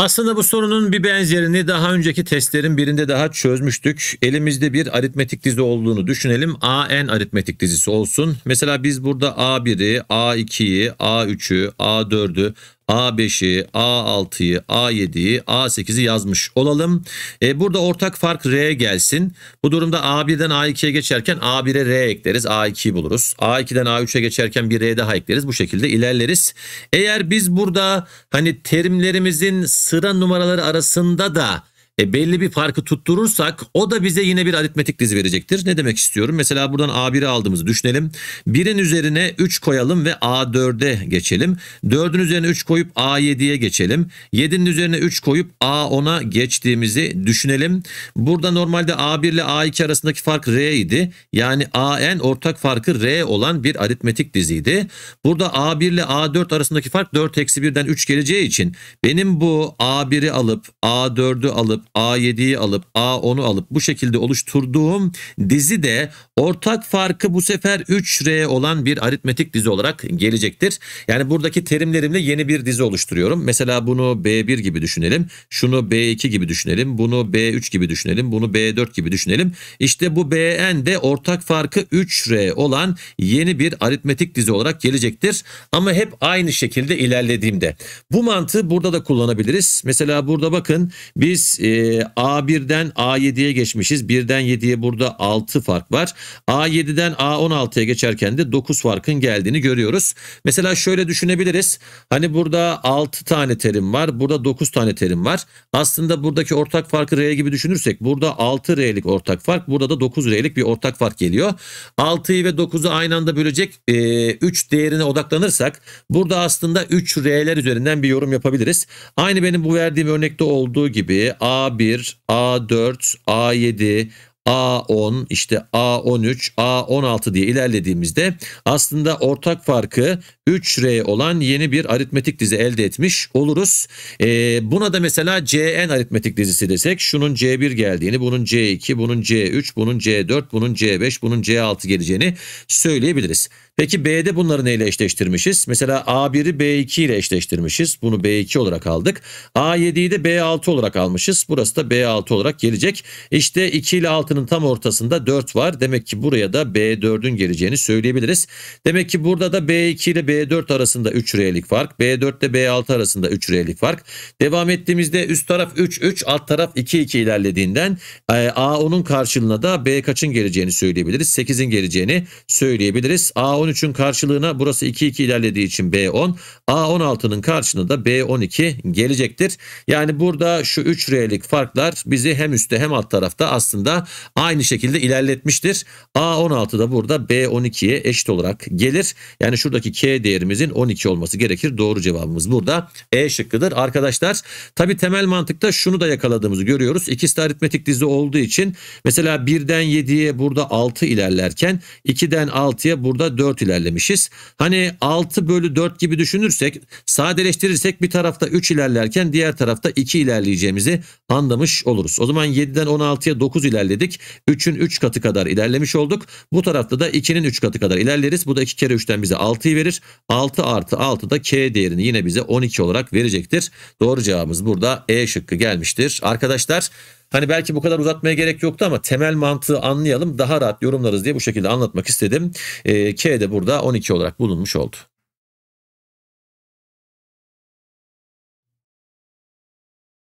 Aslında bu sorunun bir benzerini daha önceki testlerin birinde daha çözmüştük. Elimizde bir aritmetik dizi olduğunu düşünelim. AN aritmetik dizisi olsun. Mesela biz burada A1'i, A2'yi, A3'ü, A4'ü, A5'i, A6'yı, A7'yi, A8'i yazmış olalım. E, burada ortak fark R gelsin. Bu durumda A1'den A2'ye geçerken A1'e R ekleriz. A2'yi buluruz. A2'den A3'e geçerken bir R daha ekleriz. Bu şekilde ilerleriz. Eğer biz burada hani terimlerimizin sıra numaraları arasında da e, belli bir farkı tutturursak o da bize yine bir aritmetik dizi verecektir. Ne demek istiyorum? Mesela buradan A1'i aldığımızı düşünelim. 1'in üzerine 3 koyalım ve A4'e geçelim. 4'ün üzerine 3 koyup A7'ye geçelim. 7'nin üzerine 3 koyup A10'a geçtiğimizi düşünelim. Burada normalde A1 ile A2 arasındaki fark R idi. Yani AN ortak farkı R olan bir aritmetik diziydi. Burada A1 ile A4 arasındaki fark 4 eksi 1'den 3 geleceği için benim bu A1'i alıp A4'ü alıp A7'yi alıp A10'u alıp bu şekilde oluşturduğum dizi de ortak farkı bu sefer 3R olan bir aritmetik dizi olarak gelecektir. Yani buradaki terimlerimle yeni bir dizi oluşturuyorum. Mesela bunu B1 gibi düşünelim. Şunu B2 gibi düşünelim. Bunu B3 gibi düşünelim. Bunu B4 gibi düşünelim. İşte bu BN de ortak farkı 3R olan yeni bir aritmetik dizi olarak gelecektir. Ama hep aynı şekilde ilerlediğimde. Bu mantığı burada da kullanabiliriz. Mesela burada bakın biz e, ee, A1'den A7'ye geçmişiz. 1'den 7'ye burada 6 fark var. A7'den A16'ya geçerken de 9 farkın geldiğini görüyoruz. Mesela şöyle düşünebiliriz. Hani burada 6 tane terim var. Burada 9 tane terim var. Aslında buradaki ortak farkı R gibi düşünürsek burada 6R'lik ortak fark. Burada da 9R'lik bir ortak fark geliyor. 6'yı ve 9'u aynı anda bölecek 3 ee, değerine odaklanırsak burada aslında 3R'ler üzerinden bir yorum yapabiliriz. Aynı benim bu verdiğim örnekte olduğu gibi A A1, A4, A7, A10 işte A13 A16 diye ilerlediğimizde aslında ortak farkı 3R olan yeni bir aritmetik dizi elde etmiş oluruz. Ee, buna da mesela CN aritmetik dizisi desek şunun C1 geldiğini bunun C2 bunun C3 bunun C4 bunun C5 bunun C6 geleceğini söyleyebiliriz. Peki B'de bunları neyle eşleştirmişiz? Mesela A1'i B2 ile eşleştirmişiz. Bunu B2 olarak aldık. A7'yi de B6 olarak almışız. Burası da B6 olarak gelecek. İşte 2 ile 6'nın tam ortasında 4 var. Demek ki buraya da B4'ün geleceğini söyleyebiliriz. Demek ki burada da B2 ile B4 arasında 3 R'lik fark. B4 ile B6 arasında 3 R'lik fark. Devam ettiğimizde üst taraf 3 3 alt taraf 2 2 ilerlediğinden e, A10'un karşılığına da B kaçın geleceğini söyleyebiliriz. 8'in geleceğini söyleyebiliriz. A10 B13'ün karşılığına burası 2-2 ilerlediği için B10. A16'nın karşılığında da B12 gelecektir. Yani burada şu 3 R'lik farklar bizi hem üstte hem alt tarafta aslında aynı şekilde ilerletmiştir. A16 da burada B12'ye eşit olarak gelir. Yani şuradaki K değerimizin 12 olması gerekir. Doğru cevabımız burada E şıkkıdır. Arkadaşlar tabi temel mantıkta şunu da yakaladığımızı görüyoruz. İkisi de aritmetik dizi olduğu için mesela 1'den 7'ye burada 6 ilerlerken 2'den 6'ya burada 4 4 ilerlemişiz. Hani 6 bölü 4 gibi düşünürsek sadeleştirirsek bir tarafta 3 ilerlerken diğer tarafta 2 ilerleyeceğimizi anlamış oluruz. O zaman 7'den 16'ya 9 ilerledik. 3'ün 3 katı kadar ilerlemiş olduk. Bu tarafta da 2'nin 3 katı kadar ilerleriz. Bu da 2 kere 3'ten bize 6'yı verir. 6 artı 6 da k değerini yine bize 12 olarak verecektir. Doğru cevabımız burada E şıkkı gelmiştir. Arkadaşlar Hani belki bu kadar uzatmaya gerek yoktu ama temel mantığı anlayalım daha rahat yorumlarız diye bu şekilde anlatmak istedim. E, K de burada 12 olarak bulunmuş oldu.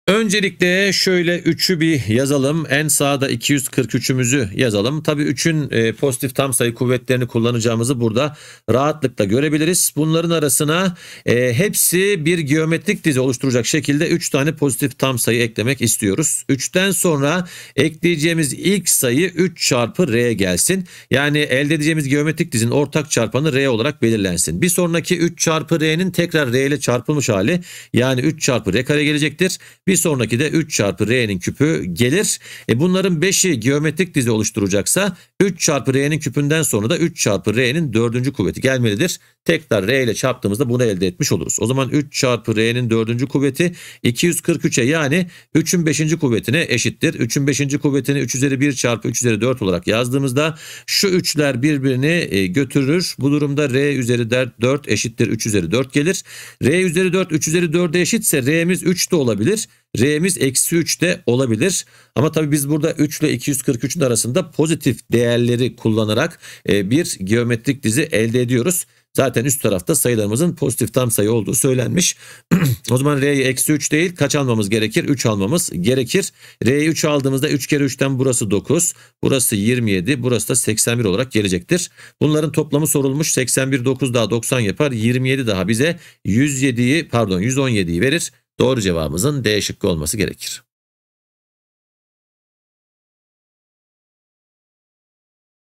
Öncelikle şöyle 3'ü bir yazalım. En sağda 243'ümüzü yazalım. Tabii 3'ün e, pozitif tam sayı kuvvetlerini kullanacağımızı burada rahatlıkla görebiliriz. Bunların arasına e, hepsi bir geometrik dizi oluşturacak şekilde 3 tane pozitif tam sayı eklemek istiyoruz. 3'ten sonra ekleyeceğimiz ilk sayı 3 çarpı r gelsin. Yani elde edeceğimiz geometrik dizinin ortak çarpanı r olarak belirlensin. Bir sonraki 3 çarpı r'nin tekrar r ile çarpılmış hali yani 3 çarpı r kare gelecektir. Bir bir sonraki de 3 çarpı r'nin küpü gelir. E bunların 5'i geometrik dizi oluşturacaksa 3 çarpı r'nin küpünden sonra da 3 çarpı r'nin dördüncü kuvveti gelmelidir. Tekrar r ile çarptığımızda bunu elde etmiş oluruz. O zaman 3 çarpı r'nin dördüncü kuvveti 243'e yani 3'ün 5. kuvvetine eşittir. 3'ün 5. kuvvetini 3 üzeri 1 çarpı 3 üzeri 4 olarak yazdığımızda şu üçler birbirini e, götürür. Bu durumda r üzeri 4 eşittir 3 üzeri 4 gelir. r üzeri 4 3 üzeri 4'e eşitse r'miz 3 de olabilir. R'miz eksi 3 de olabilir. Ama tabii biz burada 3 ile 243'ün arasında pozitif değerleri kullanarak e, bir geometrik dizi elde ediyoruz. Zaten üst tarafta sayılarımızın pozitif tam sayı olduğu söylenmiş. o zaman R'yi eksi 3 değil kaç almamız gerekir? 3 almamız gerekir. R'yi 3 aldığımızda 3 kere 3'ten burası 9. Burası 27. Burası da 81 olarak gelecektir. Bunların toplamı sorulmuş. 81 9 daha 90 yapar. 27 daha bize 107'yi pardon 117'yi verir. Doğru cevabımızın D şıkkı olması gerekir.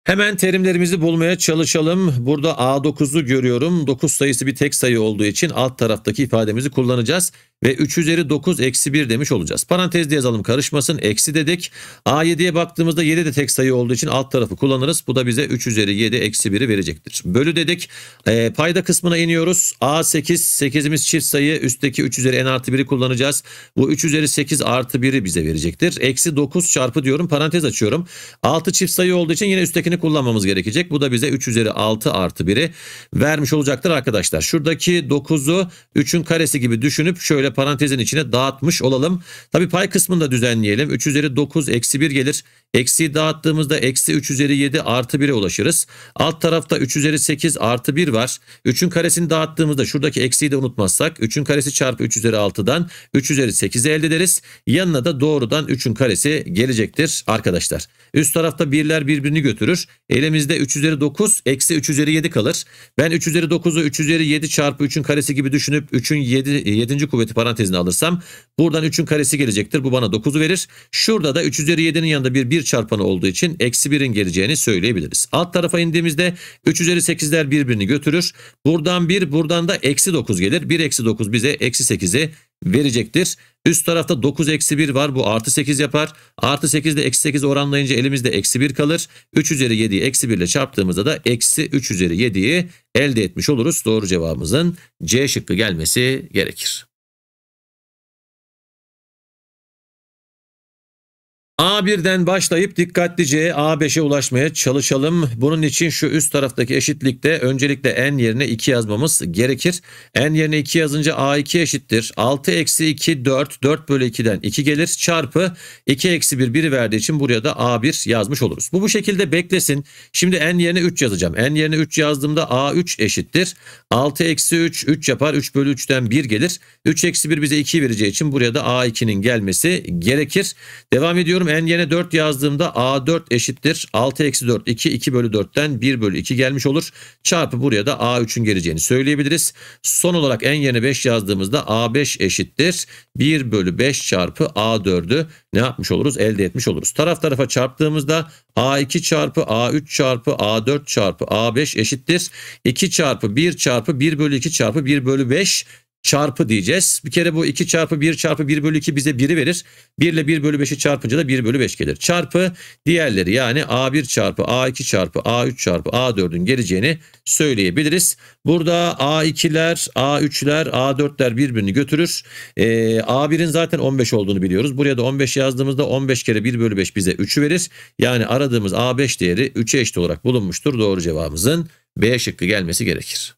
Hemen terimlerimizi bulmaya çalışalım. Burada A9'u görüyorum. 9 sayısı bir tek sayı olduğu için alt taraftaki ifademizi kullanacağız ve 3 üzeri 9 eksi 1 demiş olacağız. Parantezde yazalım karışmasın. Eksi dedik. A7'ye baktığımızda 7 de tek sayı olduğu için alt tarafı kullanırız. Bu da bize 3 üzeri 7 eksi 1'i verecektir. Bölü dedik. E, payda kısmına iniyoruz. A8 8'imiz çift sayı. Üstteki 3 üzeri n artı 1'i kullanacağız. Bu 3 üzeri 8 artı 1'i bize verecektir. Eksi 9 çarpı diyorum. Parantez açıyorum. 6 çift sayı olduğu için yine üsttekini kullanmamız gerekecek. Bu da bize 3 üzeri 6 artı 1'i vermiş olacaktır arkadaşlar. Şuradaki 9'u 3'ün karesi gibi düşünüp şöyle şöyle parantezin içine dağıtmış olalım. Tabii pay kısmını da düzenleyelim. 3 üzeri 9 eksi 1 gelir. Eksi dağıttığımızda eksi 3 üzeri 7 artı 1'e ulaşırız. Alt tarafta 3 üzeri 8 artı 1 var. 3'ün karesini dağıttığımızda şuradaki eksiyi de unutmazsak 3'ün karesi çarpı 3 üzeri 6'dan 3 üzeri 8'i elde ederiz. Yanına da doğrudan 3'ün karesi gelecektir arkadaşlar. Üst tarafta birler birbirini götürür. Elimizde 3 üzeri 9 eksi 3 üzeri 7 kalır. Ben 3 üzeri 9'u 3 üzeri 7 çarpı 3'ün karesi gibi düşünüp 3'ün 7, 7. kuvveti parantezine alırsam buradan 3'ün karesi gelecektir. Bu bana 9'u verir. Şurada da 3 üzeri 7'nin yanında bir 1 çarpanı olduğu için eksi 1'in geleceğini söyleyebiliriz. Alt tarafa indiğimizde 3 üzeri 8'ler birbirini götürür. Buradan 1 buradan da eksi 9 gelir. 1 eksi 9 bize eksi 8'i verecektir. Üst tarafta 9 eksi 1 var bu artı 8 yapar. Artı 8 ile eksi 8 oranlayınca elimizde eksi 1 kalır. 3 üzeri 7'yi eksi 1 ile çarptığımızda da eksi 3 üzeri 7'yi elde etmiş oluruz. Doğru cevabımızın C şıkkı gelmesi gerekir. A1'den başlayıp dikkatlice A5'e ulaşmaya çalışalım. Bunun için şu üst taraftaki eşitlikte öncelikle n yerine 2 yazmamız gerekir. n yerine 2 yazınca A2 eşittir. 6 eksi 2 4 4 bölü 2'den 2 gelir çarpı 2 eksi 1 1 verdiği için buraya da A1 yazmış oluruz. Bu bu şekilde beklesin. Şimdi n yerine 3 yazacağım. n yerine 3 yazdığımda A3 eşittir. 6 eksi 3 3 yapar 3 bölü 3'ten 1 gelir. 3 eksi 1 bize 2 vereceği için buraya da A2'nin gelmesi gerekir. Devam ediyorum. Bakıyorum en yene 4 yazdığımda A4 eşittir. 6 eksi 4 2 2 bölü 4'ten 1 bölü 2 gelmiş olur. Çarpı buraya da A3'ün geleceğini söyleyebiliriz. Son olarak en yene 5 yazdığımızda A5 eşittir. 1 bölü 5 çarpı A4'ü ne yapmış oluruz? Elde etmiş oluruz. Taraf tarafa çarptığımızda A2 çarpı A3 çarpı A4 çarpı A5 eşittir. 2 çarpı 1 çarpı 1 bölü 2 çarpı 1 bölü 5 çarpı diyeceğiz. Bir kere bu 2 çarpı 1 çarpı 1 bölü 2 bize 1'i verir. 1 ile 1 bölü 5'i çarpınca da 1 bölü 5 gelir. Çarpı diğerleri yani A1 çarpı A2 çarpı A3 çarpı A4'ün geleceğini söyleyebiliriz. Burada A2'ler, A3'ler, A4'ler birbirini götürür. Ee, A1'in zaten 15 olduğunu biliyoruz. Buraya da 15 yazdığımızda 15 kere 1 bölü 5 bize 3'ü verir. Yani aradığımız A5 değeri 3'e eşit olarak bulunmuştur. Doğru cevabımızın B şıkkı gelmesi gerekir.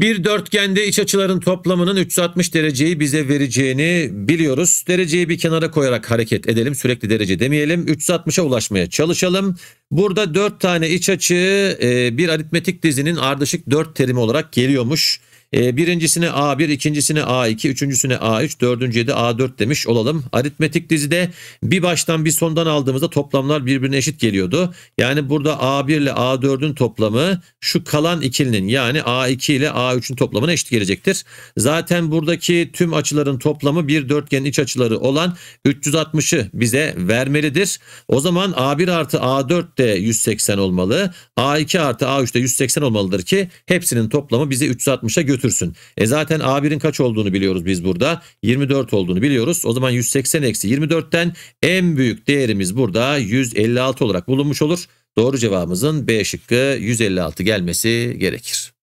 Bir dörtgende iç açıların toplamının 360 dereceyi bize vereceğini biliyoruz. Dereceyi bir kenara koyarak hareket edelim. Sürekli derece demeyelim. 360'a ulaşmaya çalışalım. Burada 4 tane iç açı e, bir aritmetik dizinin ardışık 4 terimi olarak geliyormuş. Ee, birincisine A1, ikincisine A2, üçüncüsüne A3, dördüncüye de A4 demiş olalım. Aritmetik dizide bir baştan bir sondan aldığımızda toplamlar birbirine eşit geliyordu. Yani burada A1 ile A4'ün toplamı şu kalan ikilinin yani A2 ile A3'ün toplamına eşit gelecektir. Zaten buradaki tüm açıların toplamı bir dörtgenin iç açıları olan 360'ı bize vermelidir. O zaman A1 artı A4 de 180 olmalı. A2 artı A3 de 180 olmalıdır ki hepsinin toplamı bizi 360'a götürür götürsün. E zaten A1'in kaç olduğunu biliyoruz biz burada. 24 olduğunu biliyoruz. O zaman 180 eksi 24'ten en büyük değerimiz burada 156 olarak bulunmuş olur. Doğru cevabımızın B şıkkı 156 gelmesi gerekir.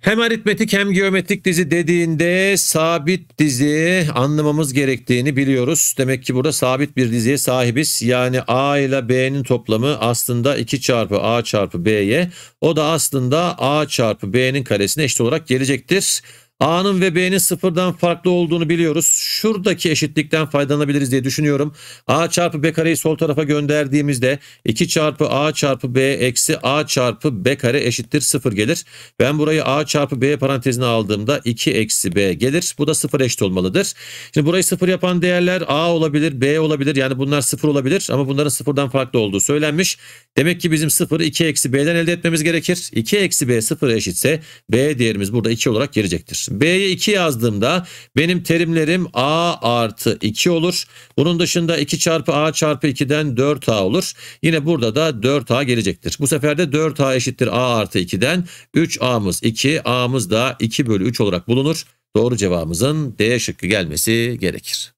Hem aritmetik hem geometrik dizi dediğinde sabit dizi anlamamız gerektiğini biliyoruz. Demek ki burada sabit bir diziye sahibiz. Yani A ile B'nin toplamı aslında 2 çarpı A çarpı B'ye o da aslında A çarpı B'nin karesine eşit olarak gelecektir. A'nın ve B'nin sıfırdan farklı olduğunu biliyoruz. Şuradaki eşitlikten faydalanabiliriz diye düşünüyorum. A çarpı B kareyi sol tarafa gönderdiğimizde 2 çarpı A çarpı B eksi A çarpı B kare eşittir 0 gelir. Ben burayı A çarpı B parantezine aldığımda 2 eksi B gelir. Bu da 0 eşit olmalıdır. Şimdi burayı 0 yapan değerler A olabilir B olabilir. Yani bunlar 0 olabilir ama bunların sıfırdan farklı olduğu söylenmiş. Demek ki bizim 0 2 eksi B'den elde etmemiz gerekir. 2 eksi B 0 eşitse B değerimiz burada 2 olarak gelecektir. B'ye 2 yazdığımda benim terimlerim A artı 2 olur. Bunun dışında 2 çarpı A çarpı 2'den 4A olur. Yine burada da 4A gelecektir. Bu sefer de 4A eşittir A artı 2'den 3A'mız 2 A'mız da 2 bölü 3 olarak bulunur. Doğru cevabımızın D şıkkı gelmesi gerekir.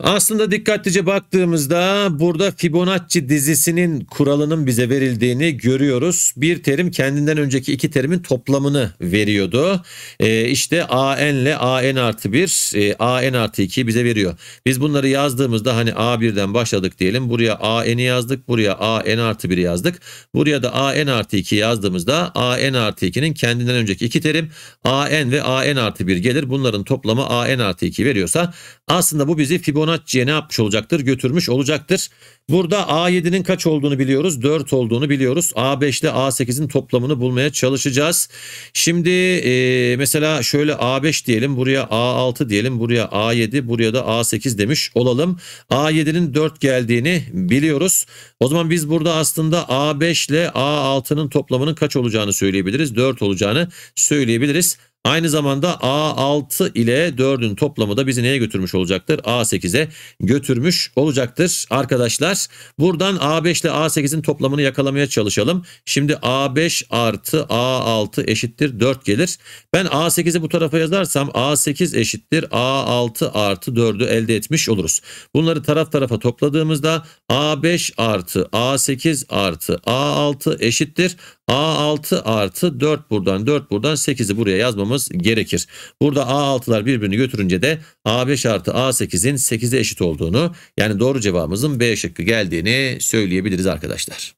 Aslında dikkatlice baktığımızda burada Fibonacci dizisinin kuralının bize verildiğini görüyoruz. Bir terim kendinden önceki iki terimin toplamını veriyordu. Ee, işte AN ile AN artı 1, e, AN artı 2 bize veriyor. Biz bunları yazdığımızda hani A1'den başladık diyelim. Buraya AN'i yazdık, buraya AN artı 1 yazdık. Buraya da AN artı 2 yazdığımızda AN artı 2'nin kendinden önceki iki terim AN ve AN artı 1 gelir. Bunların toplamı AN artı 2 veriyorsa aslında bu bizi Fibonacci Bonacci'ye ne yapmış olacaktır? Götürmüş olacaktır. Burada A7'nin kaç olduğunu biliyoruz? 4 olduğunu biliyoruz. a 5 ile A8'in toplamını bulmaya çalışacağız. Şimdi e, mesela şöyle A5 diyelim. Buraya A6 diyelim. Buraya A7. Buraya da A8 demiş olalım. A7'nin 4 geldiğini biliyoruz. O zaman biz burada aslında A5 ile A6'nın toplamının kaç olacağını söyleyebiliriz? 4 olacağını söyleyebiliriz. Aynı zamanda A6 ile 4'ün toplamı da bizi neye götürmüş olacaktır? A8'e götürmüş olacaktır arkadaşlar. Buradan A5 ile A8'in toplamını yakalamaya çalışalım. Şimdi A5 artı A6 eşittir 4 gelir. Ben A8'i bu tarafa yazarsam A8 eşittir A6 artı 4'ü elde etmiş oluruz. Bunları taraf tarafa topladığımızda A5 artı A8 artı A6 eşittir. A6 artı 4 buradan 4 buradan 8'i buraya yazmamız almamız gerekir. Burada A6'lar birbirini götürünce de A5 artı A8'in 8'e eşit olduğunu yani doğru cevabımızın B şıkkı geldiğini söyleyebiliriz arkadaşlar.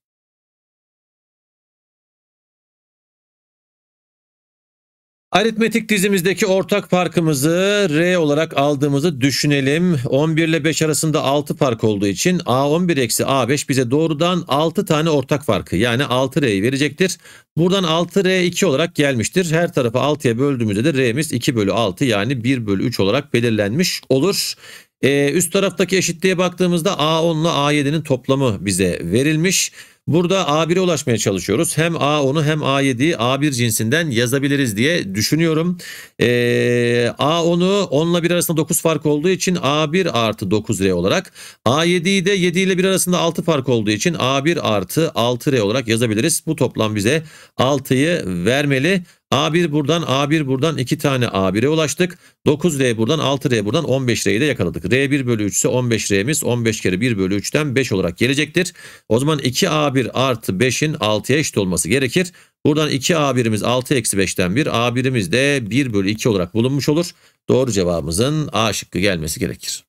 Aritmetik dizimizdeki ortak parkımızı R olarak aldığımızı düşünelim. 11 ile 5 arasında 6 park olduğu için A11 eksi A5 bize doğrudan 6 tane ortak farkı yani 6R'yi verecektir. Buradan 6R2 olarak gelmiştir. Her tarafı 6'ya böldüğümüzde de R'miz 2 bölü 6 yani 1 bölü 3 olarak belirlenmiş olur. Ee, üst taraftaki eşitliğe baktığımızda A10 ile A7'nin toplamı bize verilmiş. Burada A1'e ulaşmaya çalışıyoruz. Hem A10'u hem A7'yi A1 cinsinden yazabiliriz diye düşünüyorum. Ee, A10'u 10 ile 1 arasında 9 fark olduğu için A1 artı 9R olarak. A7'yi de 7 ile 1 arasında 6 fark olduğu için A1 artı 6R olarak yazabiliriz. Bu toplam bize 6'yı vermeli. A1 buradan A1 buradan 2 tane A1'e ulaştık. 9R buradan 6R buradan 15R'yi de yakaladık. R1 bölü 3 ise 15R'miz 15 kere 1 bölü 3'ten 5 olarak gelecektir. O zaman 2A1 artı 5'in 6'ya eşit olması gerekir. Buradan 2A1'imiz 6 eksi 5'ten 1 A1'imiz de 1 bölü 2 olarak bulunmuş olur. Doğru cevabımızın A şıkkı gelmesi gerekir.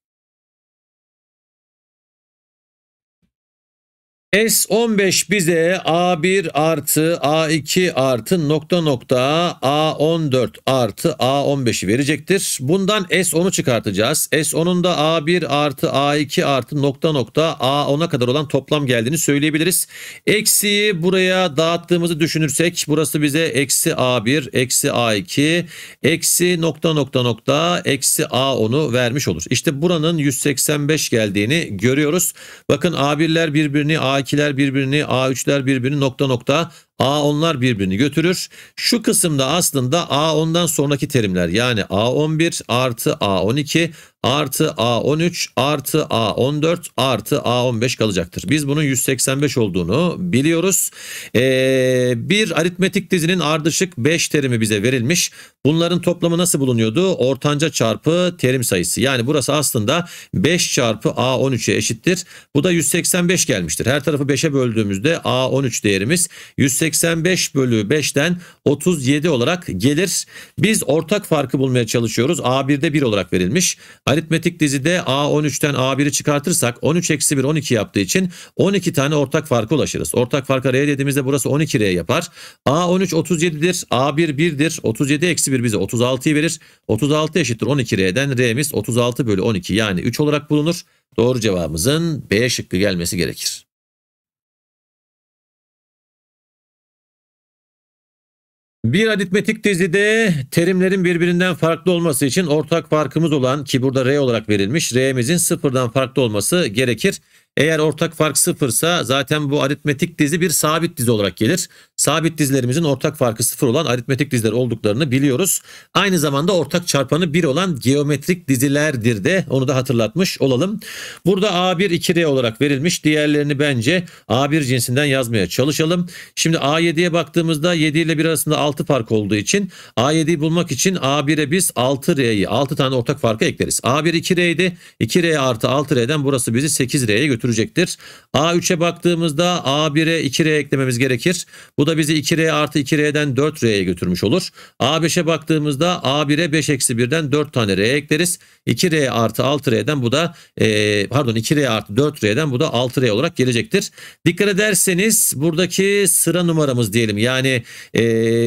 S15 bize A1 artı A2 artı nokta nokta A14 artı A15'i verecektir. Bundan S10'u çıkartacağız. S10'un da A1 artı A2 artı nokta nokta A10'a kadar olan toplam geldiğini söyleyebiliriz. Eksiyi buraya dağıttığımızı düşünürsek burası bize eksi A1 eksi A2 eksi nokta nokta nokta eksi A10'u vermiş olur. İşte buranın 185 geldiğini görüyoruz. Bakın A1'ler birbirini A2 A2'ler birbirini, A3'ler birbirini nokta nokta A onlar birbirini götürür. Şu kısımda aslında A ondan sonraki terimler yani A11 artı A12 artı A13 artı A14 artı A15 kalacaktır. Biz bunun 185 olduğunu biliyoruz. Ee, bir aritmetik dizinin ardışık 5 terimi bize verilmiş. Bunların toplamı nasıl bulunuyordu? Ortanca çarpı terim sayısı. Yani burası aslında 5 çarpı A13'e eşittir. Bu da 185 gelmiştir. Her tarafı 5'e böldüğümüzde A13 değerimiz 185 85 bölü 5'ten 37 olarak gelir. Biz ortak farkı bulmaya çalışıyoruz. A1'de 1 olarak verilmiş. Aritmetik dizide A13'ten A1'i çıkartırsak 13 eksi 1 12 yaptığı için 12 tane ortak farkı ulaşırız. Ortak farka R dediğimizde burası 12R yapar. A13 37'dir. A1 1'dir. 37 eksi 1 bize 36'yı verir. 36 eşittir 12R'den R'miz 36 bölü 12 yani 3 olarak bulunur. Doğru cevabımızın B şıkkı gelmesi gerekir. Bir aritmetik dizide terimlerin birbirinden farklı olması için ortak farkımız olan ki burada R olarak verilmiş R'mizin sıfırdan farklı olması gerekir. Eğer ortak fark sıfırsa zaten bu aritmetik dizi bir sabit dizi olarak gelir. Sabit dizilerimizin ortak farkı sıfır olan aritmetik diziler olduklarını biliyoruz. Aynı zamanda ortak çarpanı bir olan geometrik dizilerdir de onu da hatırlatmış olalım. Burada A1 2R olarak verilmiş. Diğerlerini bence A1 cinsinden yazmaya çalışalım. Şimdi A7'ye baktığımızda 7 ile 1 arasında 6 fark olduğu için A7'yi bulmak için A1'e biz 6R'yi 6 tane ortak farkı ekleriz. A1 2R'ydi. 2R artı 6R'den burası bizi 8R'ye götürür götürecektir. A3'e baktığımızda A1'e 2R eklememiz gerekir. Bu da bizi 2R artı 2R'den 4R'ye götürmüş olur. A5'e baktığımızda A1'e 5 eksi 1'den 4 tane R ekleriz. 2R artı 6R'den bu da e, pardon 2R artı 4R'den bu da 6R olarak gelecektir. Dikkat ederseniz buradaki sıra numaramız diyelim. Yani e,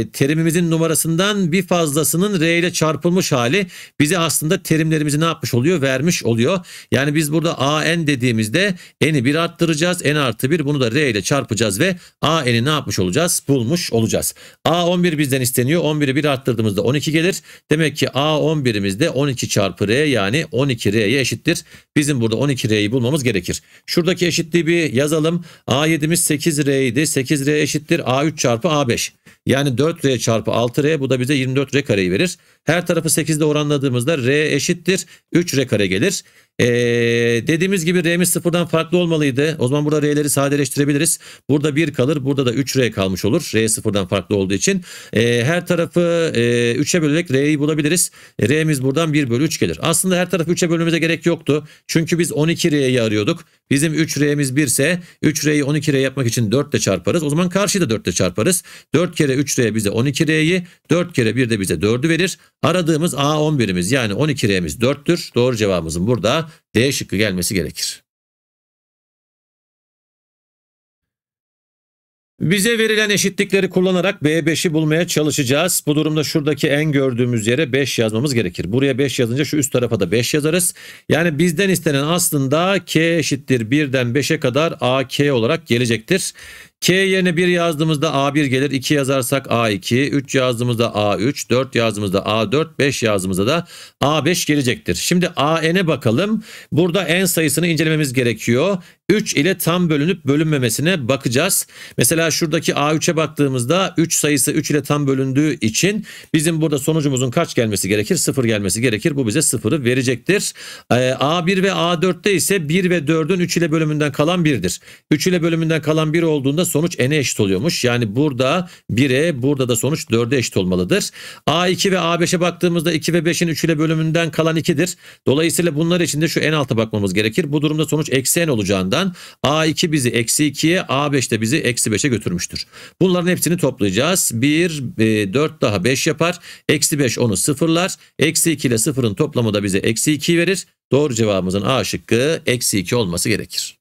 terimimizin numarasından bir fazlasının R ile çarpılmış hali bize aslında terimlerimizi ne yapmış oluyor? Vermiş oluyor. Yani biz burada AN dediğimizde n'i bir arttıracağız. n artı 1 bunu da r ile çarpacağız ve a n'i ne yapmış olacağız? Bulmuş olacağız. a 11 bizden isteniyor. 11'i 1 arttırdığımızda 12 gelir. Demek ki a 11'imiz de 12 çarpı r yani 12 r'ye eşittir. Bizim burada 12 r'yi bulmamız gerekir. Şuradaki eşitliği bir yazalım. a 7'miz 8 r idi. 8 r eşittir a3 çarpı a5. Yani 4r çarpı 6r bu da bize 24r kareyi verir. Her tarafı 8'de oranladığımızda r eşittir 3r kare gelir. Ee, dediğimiz gibi r'miz sıfırdan farklı farklı olmalıydı. O zaman burada R'leri sadeleştirebiliriz. Burada 1 kalır. Burada da 3R kalmış olur. R sıfırdan farklı olduğu için. E, her tarafı e, 3'e bölerek R'yi bulabiliriz. E, R'miz buradan 1 bölü 3 gelir. Aslında her tarafı 3'e bölmemize gerek yoktu. Çünkü biz 12R'yi arıyorduk. Bizim 3R'miz 1 ise 3R'yi 12R yapmak için 4 ile çarparız. O zaman karşıyı da 4 ile çarparız. 4 kere 3R bize 12R'yi 4 kere 1 de bize 4'ü verir. Aradığımız A11'imiz yani 12R'miz 4'tür. Doğru cevabımızın burada D şıkkı gelmesi gerekir. Bize verilen eşitlikleri kullanarak B5'i bulmaya çalışacağız. Bu durumda şuradaki en gördüğümüz yere 5 yazmamız gerekir. Buraya 5 yazınca şu üst tarafa da 5 yazarız. Yani bizden istenen aslında K eşittir 1'den 5'e kadar AK olarak gelecektir. K yerine 1 yazdığımızda A1 gelir. 2 yazarsak A2. 3 yazdığımızda A3. 4 yazdığımızda A4. 5 yazdığımızda da A5 gelecektir. Şimdi AN'e bakalım. Burada N sayısını incelememiz gerekiyor. 3 ile tam bölünüp bölünmemesine bakacağız. Mesela şuradaki A3'e baktığımızda 3 sayısı 3 ile tam bölündüğü için bizim burada sonucumuzun kaç gelmesi gerekir? 0 gelmesi gerekir. Bu bize 0'ı verecektir. Ee, A1 ve A4'te ise 1 ve 4'ün 3 ile bölümünden kalan 1'dir. 3 ile bölümünden kalan 1 olduğunda sonuç n'e eşit oluyormuş. Yani burada 1'e burada da sonuç 4'e eşit olmalıdır. A2 ve A5'e baktığımızda 2 ve 5'in 3 ile bölümünden kalan 2'dir. Dolayısıyla bunlar için de şu en alta bakmamız gerekir. Bu durumda sonuç eksi n olacağından A2 bizi eksi 2'ye A5 de bizi eksi 5'e götürmüştür. Bunların hepsini toplayacağız. 1, 4 e, daha 5 yapar. Eksi 5 onu sıfırlar. Eksi 2 ile sıfırın toplamı da bize eksi 2 verir. Doğru cevabımızın A şıkkı eksi 2 olması gerekir.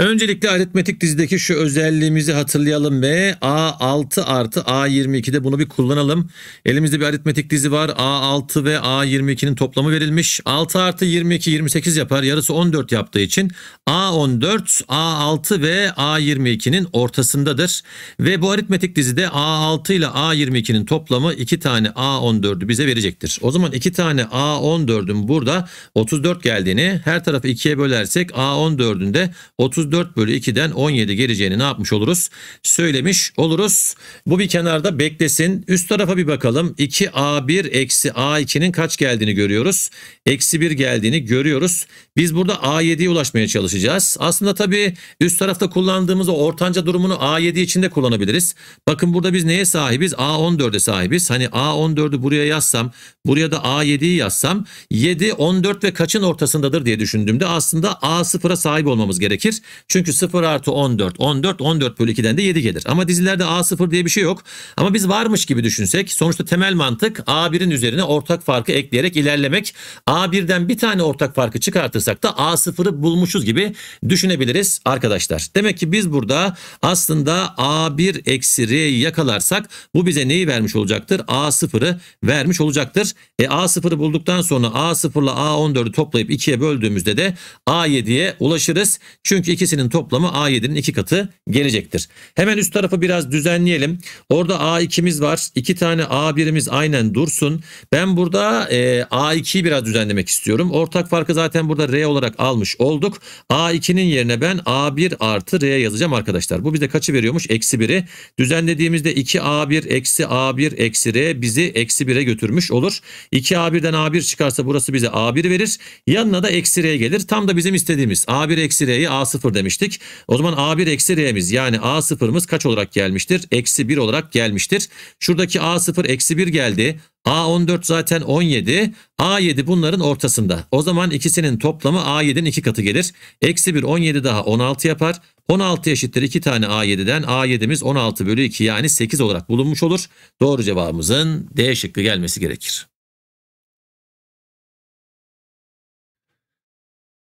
Öncelikle aritmetik dizideki şu özelliğimizi hatırlayalım ve A6 artı A22'de bunu bir kullanalım. Elimizde bir aritmetik dizi var. A6 ve A22'nin toplamı verilmiş. 6 artı 22 28 yapar. Yarısı 14 yaptığı için A14, A6 ve A22'nin ortasındadır. Ve bu aritmetik dizide A6 ile A22'nin toplamı 2 tane A14'ü bize verecektir. O zaman 2 tane A14'ün burada 34 geldiğini her tarafı 2'ye bölersek A14'ün de 30 34 bölü 2'den 17 geleceğini ne yapmış oluruz? Söylemiş oluruz. Bu bir kenarda beklesin. Üst tarafa bir bakalım. 2A1 eksi A2'nin kaç geldiğini görüyoruz. Eksi 1 geldiğini görüyoruz. Biz burada A7'ye ulaşmaya çalışacağız. Aslında tabii üst tarafta kullandığımız o ortanca durumunu A7 içinde kullanabiliriz. Bakın burada biz neye sahibiz? A14'e sahibiz. Hani A14'ü buraya yazsam, buraya da A7'yi yazsam 7, 14 ve kaçın ortasındadır diye düşündüğümde aslında A0'a sahip olmamız gerekir. Çünkü 0 artı 14, 14, 14 bölü 2'den de 7 gelir. Ama dizilerde A0 diye bir şey yok. Ama biz varmış gibi düşünsek sonuçta temel mantık A1'in üzerine ortak farkı ekleyerek ilerlemek. A1'den bir tane ortak farkı çıkartırsak da A0'ı bulmuşuz gibi düşünebiliriz arkadaşlar. Demek ki biz burada aslında A1 eksi R'yi yakalarsak bu bize neyi vermiş olacaktır? A0'ı vermiş olacaktır. E A0'ı bulduktan sonra A0 ile A14'ü toplayıp 2'ye böldüğümüzde de A7'ye ulaşırız. Çünkü 2 ikisinin toplamı A7'nin iki katı gelecektir. Hemen üst tarafı biraz düzenleyelim. Orada A2'miz var. İki tane A1'imiz aynen dursun. Ben burada e, A2'yi biraz düzenlemek istiyorum. Ortak farkı zaten burada R olarak almış olduk. A2'nin yerine ben A1 artı R yazacağım arkadaşlar. Bu bize kaçı veriyormuş? Eksi 1'i. Düzenlediğimizde 2A1 eksi A1 eksi R bizi eksi 1'e götürmüş olur. 2A1'den A1 çıkarsa burası bize A1 verir. Yanına da eksi R gelir. Tam da bizim istediğimiz A1 eksi R'yi A0 demiştik. O zaman A1 eksi R'miz yani A0'ımız kaç olarak gelmiştir? Eksi 1 olarak gelmiştir. Şuradaki A0 eksi 1 geldi. A14 zaten 17. A7 bunların ortasında. O zaman ikisinin toplamı A7'nin iki katı gelir. Eksi 1 17 daha 16 yapar. 16 eşittir 2 tane A7'den A7'miz 16 bölü 2 yani 8 olarak bulunmuş olur. Doğru cevabımızın D şıkkı gelmesi gerekir.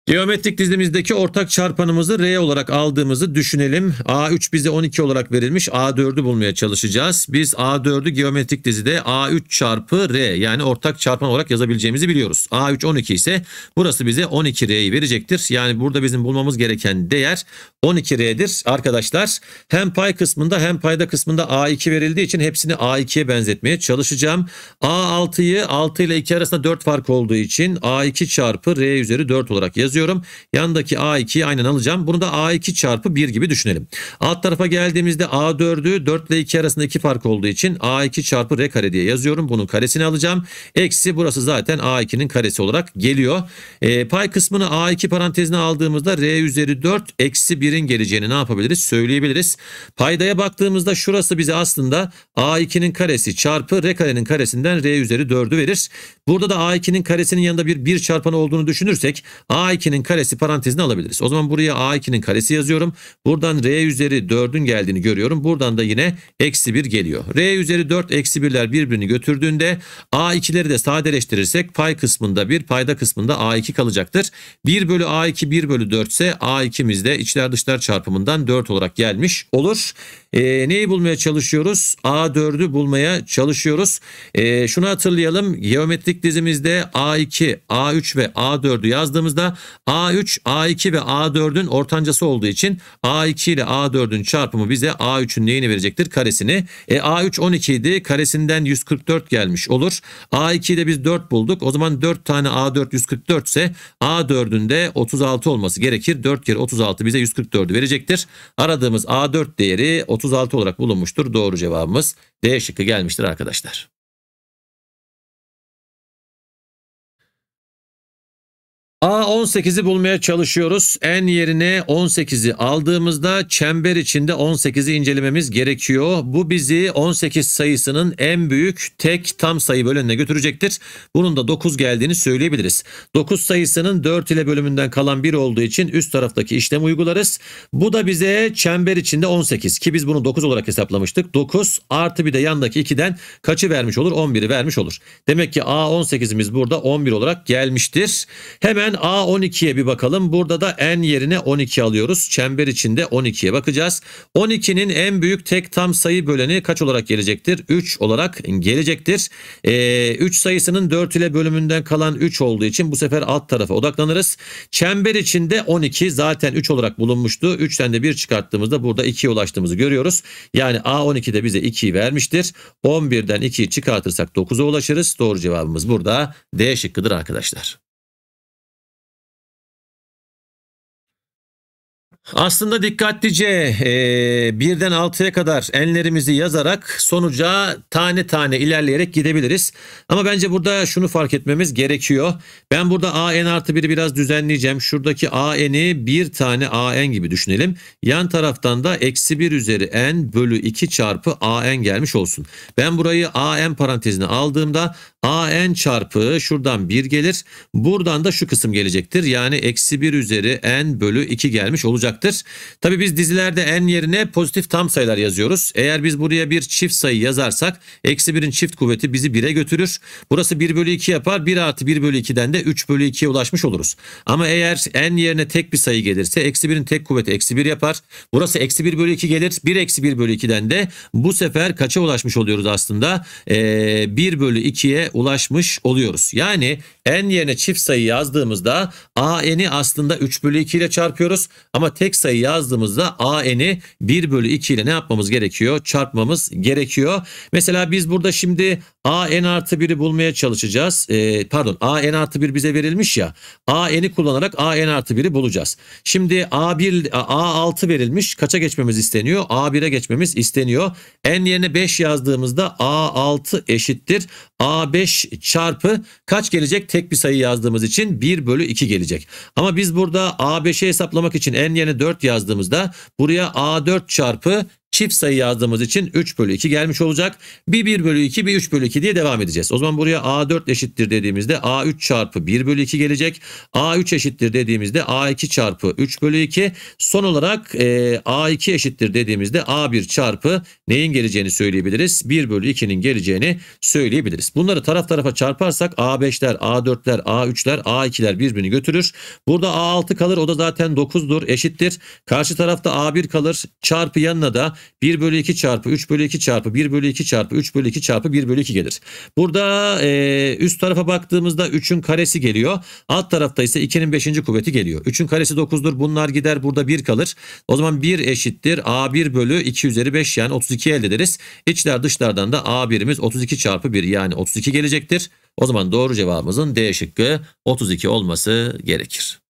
Geometrik dizimizdeki ortak çarpanımızı R olarak aldığımızı düşünelim. A3 bize 12 olarak verilmiş. A4'ü bulmaya çalışacağız. Biz A4'ü geometrik dizide A3 çarpı R yani ortak çarpan olarak yazabileceğimizi biliyoruz. A3 12 ise burası bize 12R'yi verecektir. Yani burada bizim bulmamız gereken değer 12R'dir. Arkadaşlar hem pay kısmında hem payda kısmında A2 verildiği için hepsini A2'ye benzetmeye çalışacağım. A6'yı 6 ile 2 arasında 4 fark olduğu için A2 çarpı R üzeri 4 olarak yazacağım yazıyorum. Yandaki A2'yi aynen alacağım. Bunu da A2 çarpı 1 gibi düşünelim. Alt tarafa geldiğimizde A4'ü 4 ile 2 arasında 2 fark olduğu için A2 çarpı R kare diye yazıyorum. Bunun karesini alacağım. Eksi burası zaten A2'nin karesi olarak geliyor. E, pay kısmını A2 parantezine aldığımızda R üzeri 4 eksi 1'in geleceğini ne yapabiliriz? Söyleyebiliriz. Paydaya baktığımızda şurası bize aslında A2'nin karesi çarpı R karenin karesinden R üzeri 4'ü verir. Burada da A2'nin karesinin yanında bir 1 çarpanı olduğunu düşünürsek A2 A2'nin karesi parantezini alabiliriz. O zaman buraya A2'nin karesi yazıyorum. Buradan R üzeri 4'ün geldiğini görüyorum. Buradan da yine eksi 1 geliyor. R üzeri 4 eksi 1'ler birbirini götürdüğünde A2'leri de sadeleştirirsek pay kısmında 1 payda kısmında A2 kalacaktır. 1 bölü A2 1 bölü 4 ise A2'miz de içler dışlar çarpımından 4 olarak gelmiş olur. E, neyi bulmaya çalışıyoruz? A4'ü bulmaya çalışıyoruz. E, şunu hatırlayalım. Geometrik dizimizde A2, A3 ve A4'ü yazdığımızda A3, A2 ve A4'ün ortancası olduğu için A2 ile A4'ün çarpımı bize A3'ün neyini verecektir? Karesini. E A3 12 idi. Karesinden 144 gelmiş olur. A2'de biz 4 bulduk. O zaman 4 tane A4 144 ise A4'ün de 36 olması gerekir. 4 kere 36 bize 144'ü verecektir. Aradığımız A4 değeri 36 olarak bulunmuştur. Doğru cevabımız D şıkkı gelmiştir arkadaşlar. A18'i bulmaya çalışıyoruz. En yerine 18'i aldığımızda çember içinde 18'i incelememiz gerekiyor. Bu bizi 18 sayısının en büyük tek tam sayı bölümüne götürecektir. Bunun da 9 geldiğini söyleyebiliriz. 9 sayısının 4 ile bölümünden kalan 1 olduğu için üst taraftaki işlem uygularız. Bu da bize çember içinde 18 ki biz bunu 9 olarak hesaplamıştık. 9 artı bir de yandaki 2'den kaçı vermiş olur? 11'i vermiş olur. Demek ki A18'imiz burada 11 olarak gelmiştir. Hemen Hemen A12'ye bir bakalım. Burada da N yerine 12 alıyoruz. Çember içinde 12'ye bakacağız. 12'nin en büyük tek tam sayı böleni kaç olarak gelecektir? 3 olarak gelecektir. Ee, 3 sayısının 4 ile bölümünden kalan 3 olduğu için bu sefer alt tarafa odaklanırız. Çember içinde 12 zaten 3 olarak bulunmuştu. 3'ten de 1 çıkarttığımızda burada 2'ye ulaştığımızı görüyoruz. Yani A12'de bize 2'yi vermiştir. 11'den 2'yi çıkartırsak 9'a ulaşırız. Doğru cevabımız burada D şıkkıdır arkadaşlar. Aslında dikkatlice e, birden altıya kadar enlerimizi yazarak sonuca tane tane ilerleyerek gidebiliriz. Ama bence burada şunu fark etmemiz gerekiyor. Ben burada AN artı 1'i biraz düzenleyeceğim. Şuradaki AN'i bir tane AN gibi düşünelim. Yan taraftan da eksi 1 üzeri N bölü 2 çarpı AN gelmiş olsun. Ben burayı AN parantezine aldığımda AN çarpı şuradan 1 gelir. Buradan da şu kısım gelecektir. Yani eksi 1 üzeri N bölü 2 gelmiş olacak olacaktır. Tabi biz dizilerde n yerine pozitif tam sayılar yazıyoruz. Eğer biz buraya bir çift sayı yazarsak eksi 1'in çift kuvveti bizi 1'e götürür. Burası 1 bölü 2 yapar. 1 artı 1 bölü 2'den de 3 bölü 2'ye ulaşmış oluruz. Ama eğer n yerine tek bir sayı gelirse eksi 1'in tek kuvveti eksi 1 yapar. Burası eksi 1 bölü 2 gelir. 1 eksi 1 bölü 2'den de bu sefer kaça ulaşmış oluyoruz aslında? Ee, 1 bölü 2'ye ulaşmış oluyoruz. Yani n yerine çift sayı yazdığımızda a n'i aslında 3 bölü 2 ile çarpıyoruz. Ama tek sayı yazdığımızda AN'i 1 bölü 2 ile ne yapmamız gerekiyor? Çarpmamız gerekiyor. Mesela biz burada şimdi A n artı 1'i bulmaya çalışacağız. E, pardon A n artı 1 bize verilmiş ya. A n'i kullanarak A n artı 1'i bulacağız. Şimdi A1 A6 verilmiş. Kaça geçmemiz isteniyor? A1'e geçmemiz isteniyor. N yerine 5 yazdığımızda A6 eşittir. A5 çarpı kaç gelecek? Tek bir sayı yazdığımız için 1 bölü 2 gelecek. Ama biz burada A5'e hesaplamak için N yerine 4 yazdığımızda buraya A4 çarpı çift sayı yazdığımız için 3 bölü 2 gelmiş olacak. Bir 1 bölü 2 bir 3 bölü 2 diye devam edeceğiz. O zaman buraya A4 eşittir dediğimizde A3 çarpı 1 bölü 2 gelecek. A3 eşittir dediğimizde A2 çarpı 3 bölü 2. Son olarak e, A2 eşittir dediğimizde A1 çarpı neyin geleceğini söyleyebiliriz. 1 bölü 2'nin geleceğini söyleyebiliriz. Bunları taraf tarafa çarparsak A5'ler, A4'ler, A3'ler, A2'ler birbirini götürür. Burada A6 kalır o da zaten 9'dur eşittir. Karşı tarafta A1 kalır çarpı yanına da 1 bölü 2 çarpı 3 bölü 2 çarpı 1 bölü 2 çarpı 3 bölü 2 çarpı 1 bölü 2 gelir. Burada e, üst tarafa baktığımızda 3'ün karesi geliyor. Alt tarafta ise 2'nin 5. kuvveti geliyor. 3'ün karesi 9'dur. Bunlar gider burada 1 kalır. O zaman 1 eşittir. A1 bölü 2 üzeri 5 yani 32 elde ederiz. İçler dışlardan da A1'imiz 32 çarpı 1 yani 32 gelecektir. O zaman doğru cevabımızın D şıkkı 32 olması gerekir.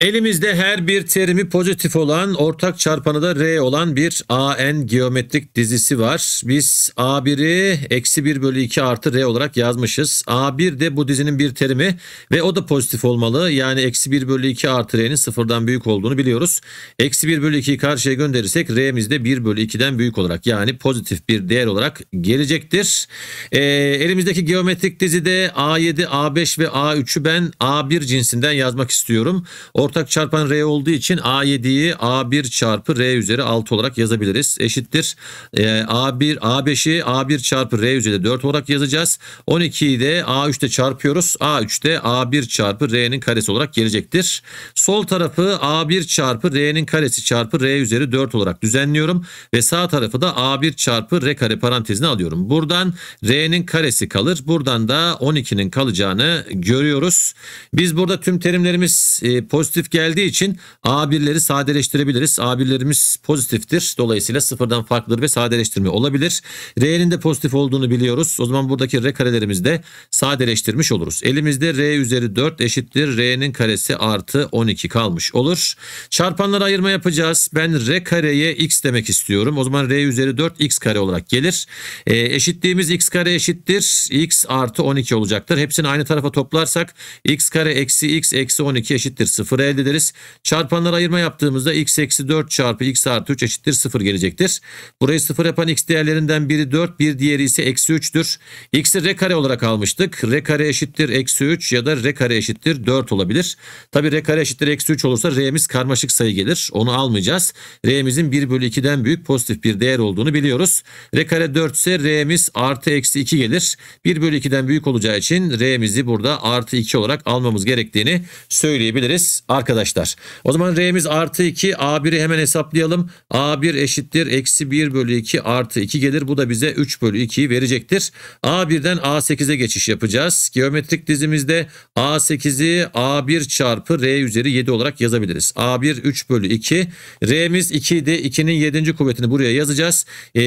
Elimizde her bir terimi pozitif olan ortak çarpanı da R olan bir AN geometrik dizisi var. Biz A1'i eksi 1 bölü 2 artı R olarak yazmışız. A1 de bu dizinin bir terimi ve o da pozitif olmalı. Yani eksi 1 bölü 2 artı R'nin sıfırdan büyük olduğunu biliyoruz. Eksi 1 bölü 2'yi karşıya gönderirsek R'miz de 1 bölü 2'den büyük olarak yani pozitif bir değer olarak gelecektir. Ee, elimizdeki geometrik dizide A7, A5 ve A3'ü ben A1 cinsinden yazmak istiyorum. Ortak ortak çarpan R olduğu için A7'yi A1 çarpı R üzeri 6 olarak yazabiliriz. Eşittir. A1 A5'i A1 çarpı R üzeri 4 olarak yazacağız. 12'yi de A3'te çarpıyoruz. A3'te A1 çarpı R'nin karesi olarak gelecektir. Sol tarafı A1 çarpı R'nin karesi çarpı R üzeri 4 olarak düzenliyorum ve sağ tarafı da A1 çarpı R kare parantezine alıyorum. Buradan R'nin karesi kalır. Buradan da 12'nin kalacağını görüyoruz. Biz burada tüm terimlerimiz e, pozitif pozitif geldiği için A1'leri sadeleştirebiliriz. A1'lerimiz pozitiftir. Dolayısıyla sıfırdan farklıdır ve sadeleştirme olabilir. R'nin de pozitif olduğunu biliyoruz. O zaman buradaki R karelerimizi de sadeleştirmiş oluruz. Elimizde R üzeri 4 eşittir. R'nin karesi artı 12 kalmış olur. Çarpanları ayırma yapacağız. Ben R kareye x demek istiyorum. O zaman R üzeri 4 x kare olarak gelir. E, eşitliğimiz x kare eşittir. x artı 12 olacaktır. Hepsini aynı tarafa toplarsak x kare eksi x eksi 12 eşittir 0'e elde ederiz. Çarpanlara ayırma yaptığımızda x eksi 4 çarpı x artı 3 eşittir 0 gelecektir. Burayı 0 yapan x değerlerinden biri 4 bir diğeri ise eksi 3'tür. X'i r kare olarak almıştık. R kare eşittir eksi 3 ya da r kare eşittir 4 olabilir. Tabi r kare eşittir eksi 3 olursa r'miz karmaşık sayı gelir. Onu almayacağız. R'mizin 1 bölü 2'den büyük pozitif bir değer olduğunu biliyoruz. R kare 4 ise r'miz artı eksi 2 gelir. 1 bölü 2'den büyük olacağı için r'mizi burada artı 2 olarak almamız gerektiğini söyleyebiliriz arkadaşlar. O zaman R'miz artı 2 A1'i hemen hesaplayalım. A1 eşittir eksi 1 bölü 2 artı 2 gelir. Bu da bize 3 bölü 2'yi verecektir. A1'den A8'e geçiş yapacağız. Geometrik dizimizde A8'i A1 çarpı R üzeri 7 olarak yazabiliriz. A1 3 bölü 2. R'miz 2'di. 2'nin 7. kuvvetini buraya yazacağız. E,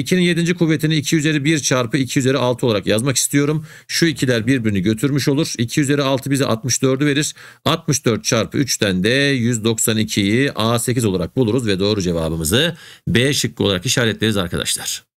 2'nin 7. kuvvetini 2 üzeri 1 çarpı 2 üzeri 6 olarak yazmak istiyorum. Şu ikiler birbirini götürmüş olur. 2 üzeri 6 bize 64'ü verir. 64 çarpı çarpı 3'ten de 192'yi A8 olarak buluruz ve doğru cevabımızı B şıkkı olarak işaretleriz arkadaşlar.